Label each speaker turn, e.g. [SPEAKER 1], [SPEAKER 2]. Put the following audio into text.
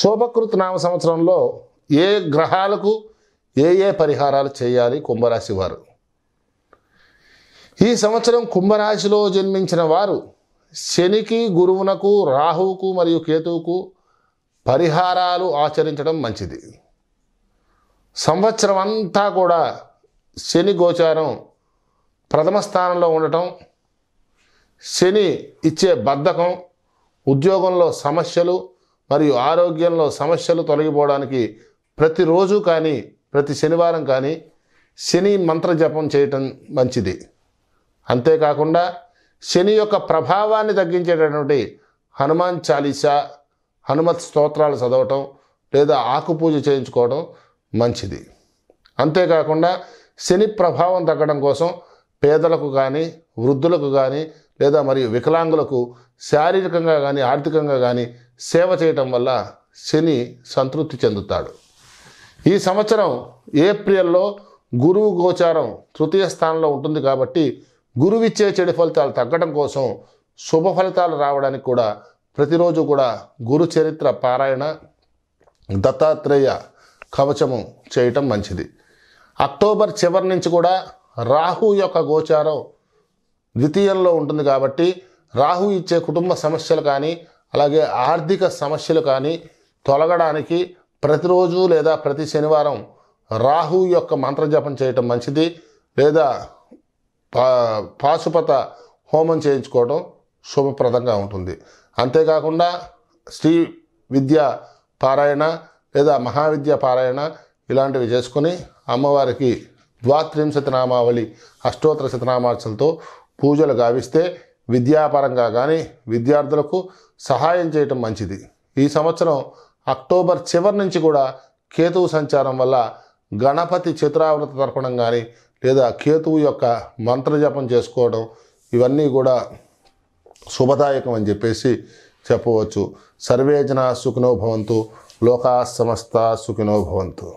[SPEAKER 1] శోభకృత్ నామ సంవత్సరంలో ఏ గ్రహాలకు ఏ ఏ పరిహారాలు చేయాలి కుంభరాశి వారు ఈ సంవత్సరం కుంభరాశిలో జన్మించిన వారు శనికి గురువునకు రాహువుకు మరియు కేతువుకు పరిహారాలు ఆచరించడం మంచిది సంవత్సరం అంతా కూడా శని గోచారం ప్రథమ స్థానంలో ఉండటం శని ఇచ్చే బద్ధకం ఉద్యోగంలో సమస్యలు మరియు ఆరోగ్యంలో సమస్యలు తొలగిపోవడానికి ప్రతిరోజు కానీ ప్రతి శనివారం కానీ శని మంత్ర జపం చేయటం మంచిది అంతేకాకుండా శని యొక్క ప్రభావాన్ని తగ్గించేటటువంటి హనుమాన్ చాలీసా హనుమత్ స్తోత్రాలు చదవటం లేదా ఆకుపూజ చేయించుకోవడం మంచిది అంతేకాకుండా శని ప్రభావం తగ్గడం కోసం పేదలకు కానీ వృద్ధులకు కానీ లేదా మరియు వికలాంగులకు శారీరకంగా కానీ ఆర్థికంగా కానీ సేవ చేయటం వల్ల శని సంతృప్తి చెందుతాడు ఈ సంవత్సరం ఏప్రిల్లో గురువు గోచారం తృతీయ స్థానంలో ఉంటుంది కాబట్టి గురువిచ్చే చెడు ఫలితాలు తగ్గడం కోసం శుభ ఫలితాలు రావడానికి కూడా ప్రతిరోజు కూడా గురు చరిత్ర పారాయణ దత్తాత్రేయ కవచము చేయటం మంచిది అక్టోబర్ చివరి నుంచి కూడా రాహు యొక్క గోచారం ద్వితీయంలో ఉంటుంది కాబట్టి రాహు ఇచ్చే కుటుంబ సమస్యలు కానీ అలాగే ఆర్థిక సమస్యలు కానీ తొలగడానికి ప్రతిరోజు లేదా ప్రతి శనివారం రాహు యొక్క మంత్రజపం చేయటం మంచిది లేదా పా పాశుపత హోమం చేయించుకోవడం శుభప్రదంగా ఉంటుంది అంతేకాకుండా శ్రీ విద్య పారాయణ లేదా మహావిద్య పారాయణ ఇలాంటివి చేసుకొని అమ్మవారికి ద్వాత్రింశతనామావళి అష్టోత్తర శతనామార్చలతో పూజలు గావిస్తే విద్యాపరంగా కానీ విద్యార్థులకు సహాయం చేయటం మంచిది ఈ సంవత్సరం అక్టోబర్ చివరి నుంచి కూడా కేతువు సంచారం వల్ల గణపతి చిత్రావృత తర్పణం కానీ లేదా కేతువు యొక్క మంత్రజపం చేసుకోవడం ఇవన్నీ కూడా శుభదాయకం అని చెప్పేసి చెప్పవచ్చు సర్వేజన సుఖినోభవంతు లోకా సమస్త సుఖినోభవంతు